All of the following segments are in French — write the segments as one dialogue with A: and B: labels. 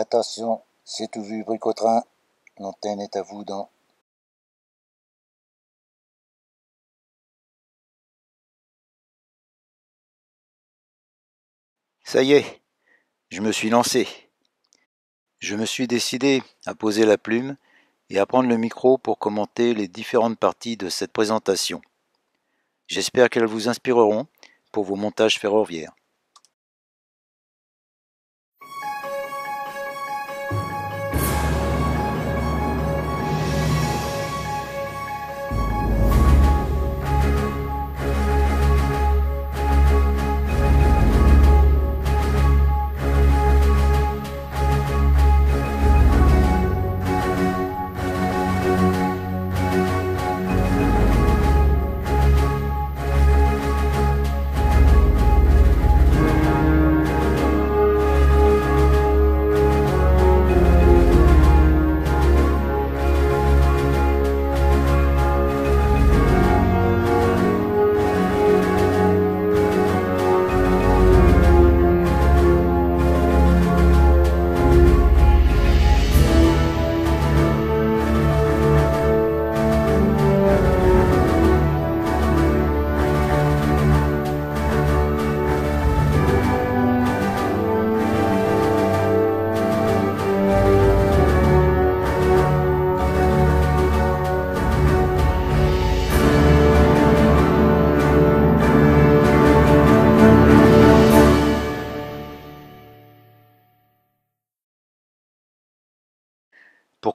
A: Attention, c'est tout vu, bricotrin, L'antenne est
B: à vous dans Ça y est,
A: je me suis lancé. Je me suis décidé à poser la plume et à prendre le micro pour commenter les différentes parties de cette présentation. J'espère qu'elles vous inspireront pour vos montages ferroviaires.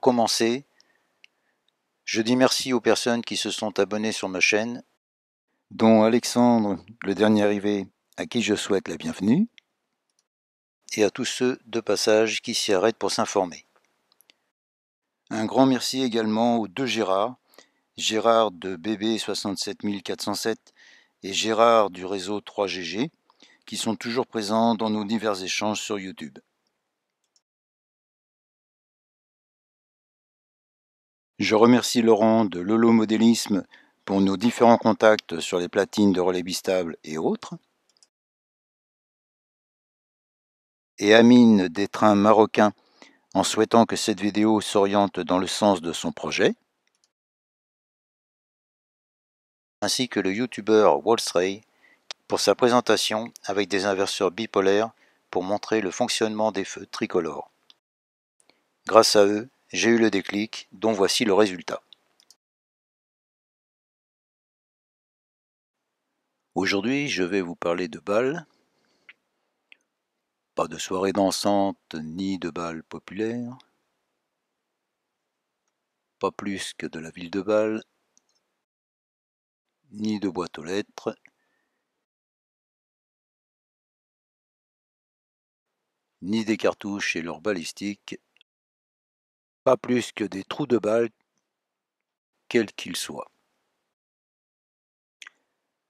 A: commencer, je dis merci aux personnes qui se sont abonnées sur ma chaîne, dont Alexandre, le dernier arrivé, à qui je souhaite la bienvenue, et à tous ceux de passage qui s'y arrêtent pour s'informer. Un grand merci également aux deux Gérard, Gérard de BB 67407 et Gérard du réseau 3GG, qui sont toujours présents dans nos divers échanges sur YouTube. Je remercie Laurent de Lolo Modélisme pour nos différents contacts sur les platines de relais bistables et autres. Et Amine des trains marocains en souhaitant que cette vidéo s'oriente dans le sens de son projet. Ainsi que le youtubeur Wallstray pour sa présentation avec des inverseurs bipolaires pour montrer le fonctionnement des feux tricolores. Grâce à eux, j'ai eu le déclic, dont
C: voici le résultat.
A: Aujourd'hui, je vais vous parler de balles. Pas de soirée dansante ni de balles populaire. Pas plus que de la ville de Bâle, ni de boîte aux lettres, ni des cartouches et leurs balistiques, pas plus que des trous de balles quels qu'ils soient.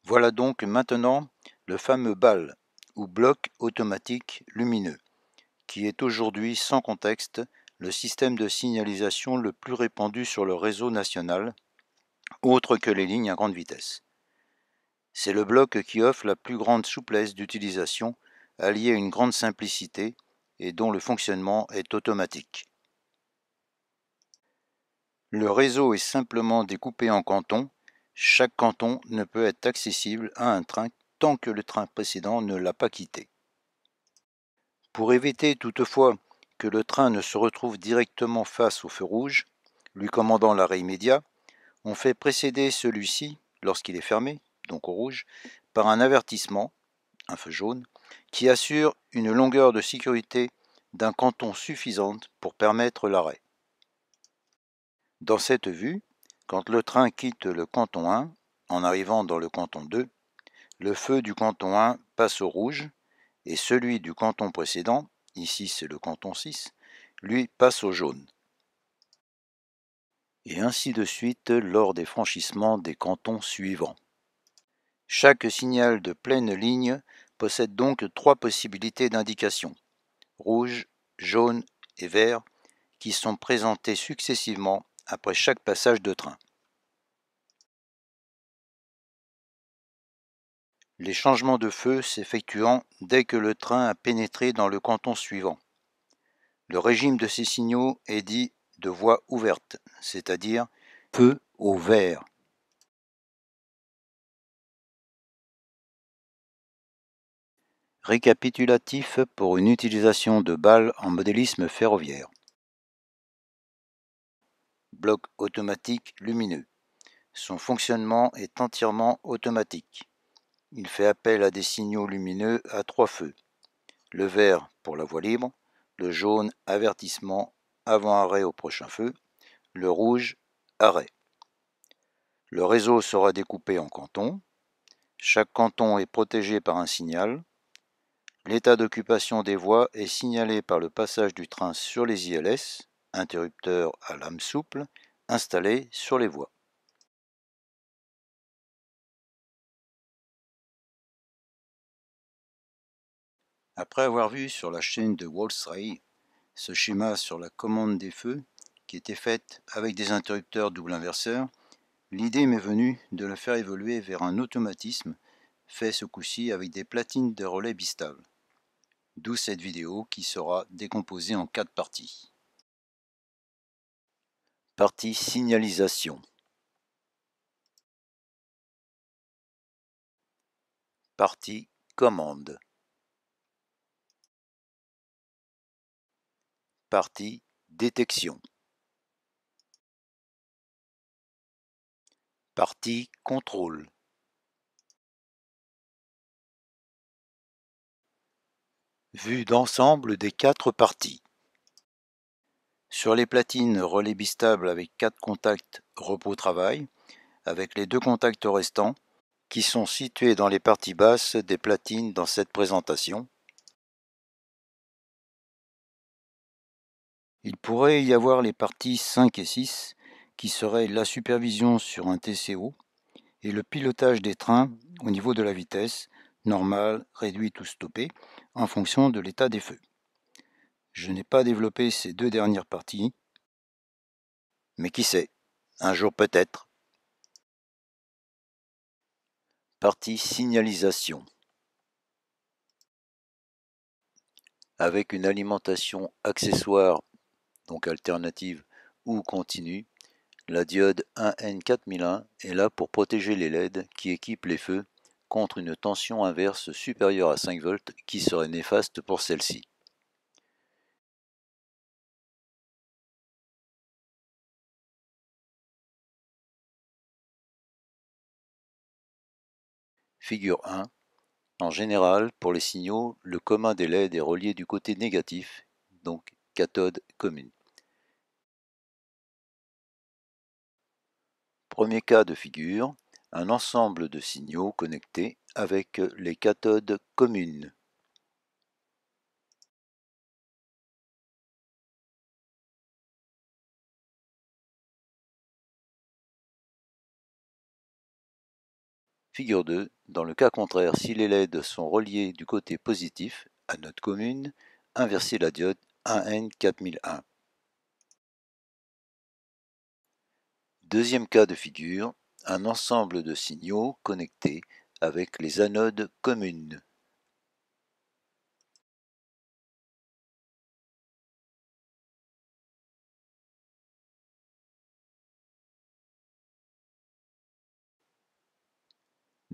A: Voilà donc maintenant le fameux bal ou bloc automatique lumineux, qui est aujourd'hui sans contexte le système de signalisation le plus répandu sur le réseau national, autre que les lignes à grande vitesse. C'est le bloc qui offre la plus grande souplesse d'utilisation, alliée à une grande simplicité et dont le fonctionnement est automatique. Le réseau est simplement découpé en cantons. Chaque canton ne peut être accessible à un train tant que le train précédent ne l'a pas quitté. Pour éviter toutefois que le train ne se retrouve directement face au feu rouge, lui commandant l'arrêt immédiat, on fait précéder celui-ci, lorsqu'il est fermé, donc au rouge, par un avertissement, un feu jaune, qui assure une longueur de sécurité d'un canton suffisante pour permettre l'arrêt. Dans cette vue, quand le train quitte le canton 1, en arrivant dans le canton 2, le feu du canton 1 passe au rouge et celui du canton précédent, ici c'est le canton 6, lui passe au jaune. Et ainsi de suite lors des franchissements des cantons suivants. Chaque signal de pleine ligne possède donc trois possibilités d'indication rouge, jaune et vert, qui sont présentées successivement après chaque passage de train. Les changements de feu s'effectuant dès que le train a pénétré dans le canton suivant. Le régime de ces signaux est dit de voie ouverte, c'est-à-dire feu au vert.
C: Récapitulatif pour une utilisation
A: de balles en modélisme ferroviaire bloc automatique lumineux. Son fonctionnement est entièrement automatique. Il fait appel à des signaux lumineux à trois feux. Le vert pour la voie libre, le jaune avertissement avant arrêt au prochain feu, le rouge arrêt. Le réseau sera découpé en cantons. Chaque canton est protégé par un signal. L'état d'occupation des voies est signalé par le passage du train sur les ILS Interrupteur à lame souple installé sur les voies. Après avoir vu sur la chaîne de Wal'sray ce schéma sur la commande des feux qui était faite avec des interrupteurs double inverseur, l'idée m'est venue de le faire évoluer vers un automatisme fait ce coup-ci avec des platines de relais bistables. D'où cette vidéo qui sera décomposée en quatre parties partie
C: signalisation partie commande partie détection
B: partie contrôle vue d'ensemble
A: des quatre parties sur les platines, relais bistables avec quatre contacts repos-travail, avec les deux contacts restants, qui sont situés dans les parties basses des platines dans cette présentation. Il pourrait y avoir les parties 5 et 6, qui seraient la supervision sur un TCO et le pilotage des trains au niveau de la vitesse, normale, réduite ou stoppée, en fonction de l'état des feux. Je n'ai pas développé ces deux dernières parties, mais qui sait, un jour peut-être. Partie signalisation. Avec une alimentation accessoire, donc alternative ou continue, la diode 1N4001 est là pour protéger les LED qui équipent les feux contre une tension inverse supérieure à 5 volts qui serait néfaste pour celle-ci. Figure 1. En général, pour les signaux, le commun des LED est relié du côté négatif, donc cathode commune. Premier cas de figure, un ensemble de signaux connectés avec les cathodes communes. Figure 2. Dans le cas contraire, si les LED sont reliés du côté positif, anode commune, inverser la diode 1N4001. Deuxième cas de figure, un ensemble de signaux connectés avec les anodes communes.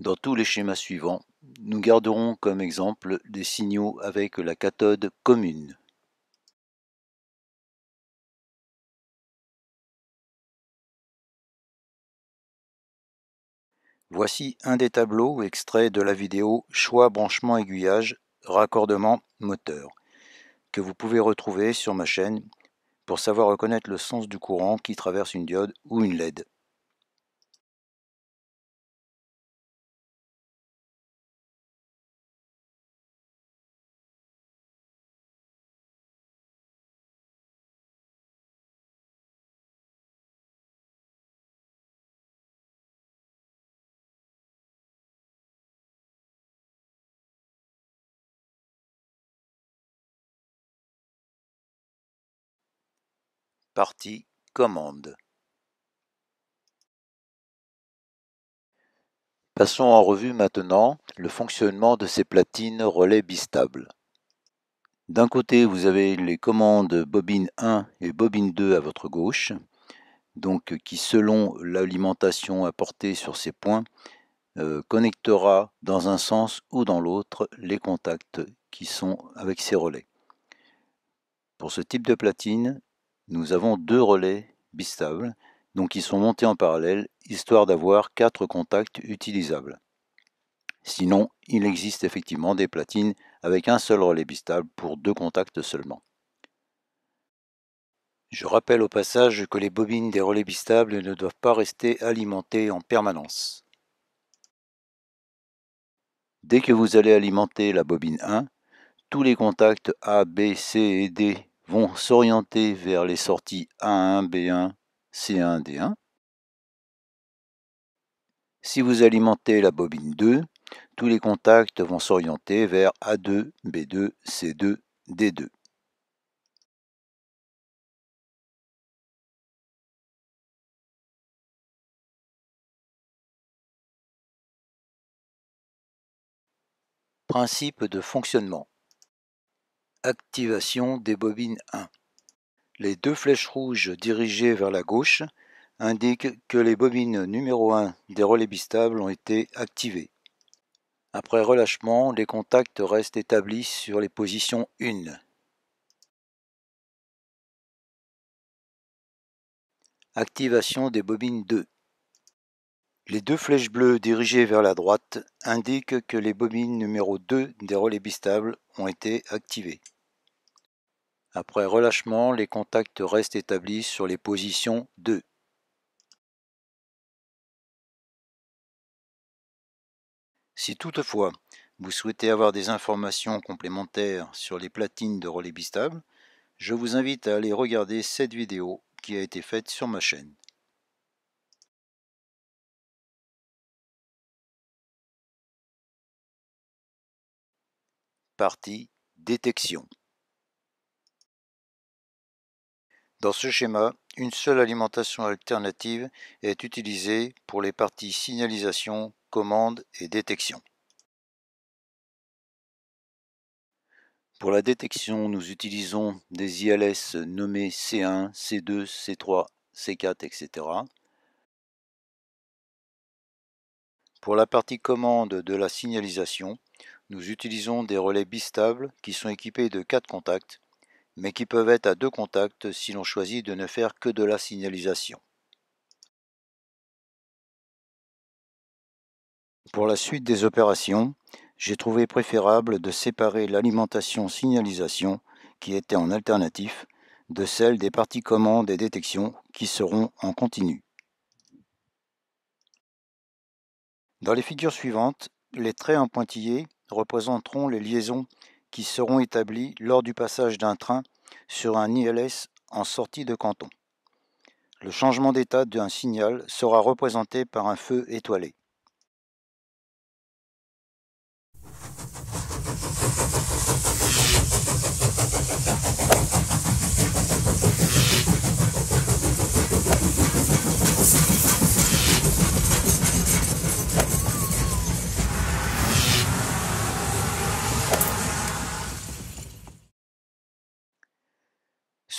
B: Dans tous les
C: schémas suivants, nous garderons comme exemple des signaux avec la cathode commune.
A: Voici un des tableaux extraits de la vidéo Choix branchement aiguillage raccordement moteur que vous pouvez retrouver sur ma chaîne pour savoir reconnaître le sens du courant qui traverse une diode ou une LED.
B: commande.
A: Passons en revue maintenant le fonctionnement de ces platines relais bistables. D'un côté, vous avez les commandes bobine 1 et bobine 2 à votre gauche, donc qui selon l'alimentation apportée sur ces points, euh, connectera dans un sens ou dans l'autre les contacts qui sont avec ces relais. Pour ce type de platine, nous avons deux relais bistables, donc ils sont montés en parallèle, histoire d'avoir quatre contacts utilisables. Sinon, il existe effectivement des platines avec un seul relais bistable pour deux contacts seulement. Je rappelle au passage que les bobines des relais bistables ne doivent pas rester alimentées en permanence. Dès que vous allez alimenter la bobine 1, tous les contacts A, B, C et D vont s'orienter vers les sorties A1, B1, C1, D1. Si vous alimentez la bobine 2, tous les contacts vont s'orienter vers A2, B2, C2, D2. Principe de fonctionnement activation des bobines 1. Les deux flèches rouges dirigées vers la gauche indiquent que les bobines numéro 1 des relais bistables ont été activées. Après relâchement, les contacts restent établis sur les positions 1.
C: Activation
A: des bobines 2. Les deux flèches bleues dirigées vers la droite indiquent que les bobines numéro 2 des relais bistables ont été activées. Après relâchement, les contacts restent établis sur les positions 2. Si toutefois vous souhaitez avoir des informations complémentaires sur les platines de relais bistables, je vous invite à aller regarder cette vidéo qui a été faite sur ma chaîne.
B: partie détection.
A: Dans ce schéma, une seule alimentation alternative est utilisée pour les parties signalisation, commande et détection. Pour la détection, nous utilisons des ILS nommés C1, C2, C3, C4, etc. Pour la partie commande de la signalisation, nous utilisons des relais bistables qui sont équipés de 4 contacts, mais qui peuvent être à 2 contacts si l'on choisit de ne faire que de la signalisation. Pour la suite des opérations, j'ai trouvé préférable de séparer l'alimentation signalisation, qui était en alternatif, de celle des parties commandes et détections qui seront en continu. Dans les figures suivantes, les traits en pointillés représenteront les liaisons qui seront établies lors du passage d'un train sur un ILS en sortie de canton. Le changement d'état d'un signal sera représenté par un feu étoilé.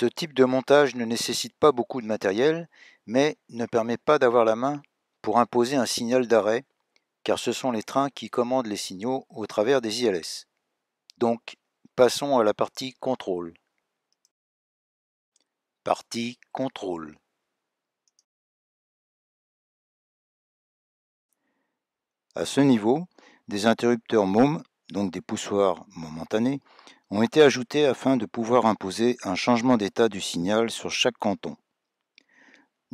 A: Ce type de montage ne nécessite pas beaucoup de matériel, mais ne permet pas d'avoir la main pour imposer un signal d'arrêt, car ce sont les trains qui commandent les signaux au travers des ILS. Donc, passons à la partie contrôle. Partie contrôle. À ce niveau, des interrupteurs MOM, donc des poussoirs momentanés, ont été ajoutés afin de pouvoir imposer un changement d'état du signal sur chaque canton.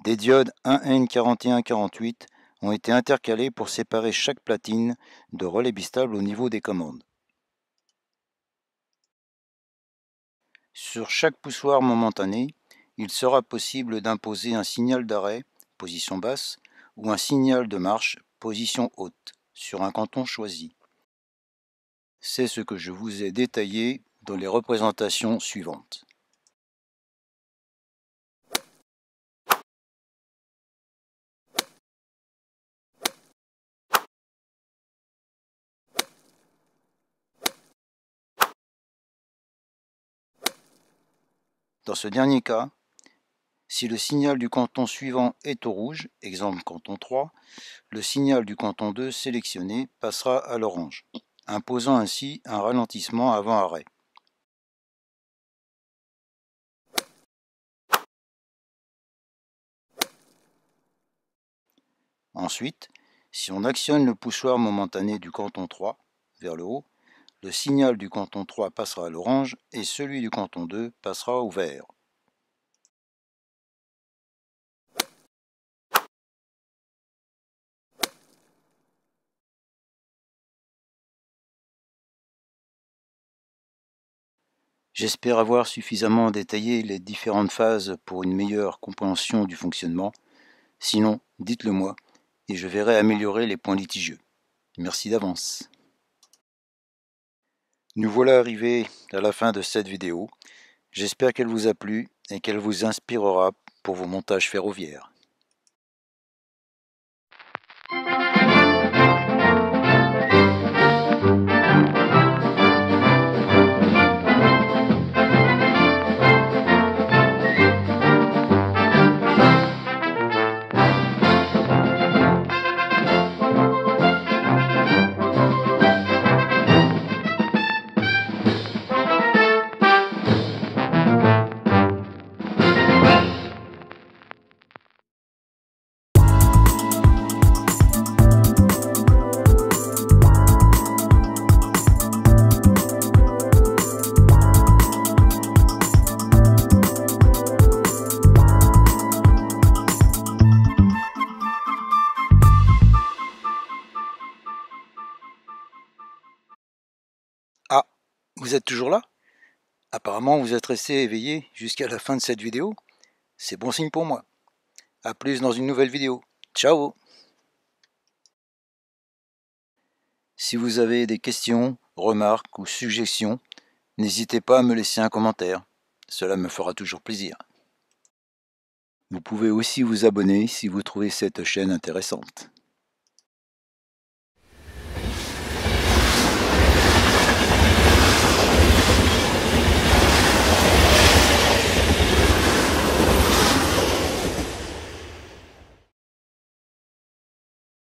A: Des diodes 1N4148 ont été intercalées pour séparer chaque platine de relais bistables au niveau des commandes. Sur chaque poussoir momentané, il sera possible d'imposer un signal d'arrêt, position basse, ou un signal de marche, position haute, sur un canton choisi. C'est ce que je vous ai détaillé dans les représentations
B: suivantes.
A: Dans ce dernier cas, si le signal du canton suivant est au rouge, exemple canton 3, le signal du canton 2 sélectionné passera à l'orange, imposant ainsi un ralentissement avant arrêt. Ensuite, si on actionne le poussoir momentané du canton 3 vers le haut, le signal du canton 3 passera à l'orange et celui du canton 2 passera au vert. J'espère avoir suffisamment détaillé les différentes phases pour une meilleure compréhension du fonctionnement. Sinon, dites-le moi et je verrai améliorer les points litigieux. Merci d'avance. Nous voilà arrivés à la fin de cette vidéo. J'espère qu'elle vous a plu et qu'elle vous inspirera pour vos montages ferroviaires. Vous êtes toujours là Apparemment, vous êtes resté éveillé jusqu'à la fin de cette vidéo. C'est bon signe pour moi. à plus dans une nouvelle vidéo. Ciao Si vous avez des questions, remarques ou suggestions, n'hésitez pas à me laisser un commentaire. Cela me fera toujours plaisir. Vous pouvez aussi vous abonner si vous trouvez cette chaîne intéressante.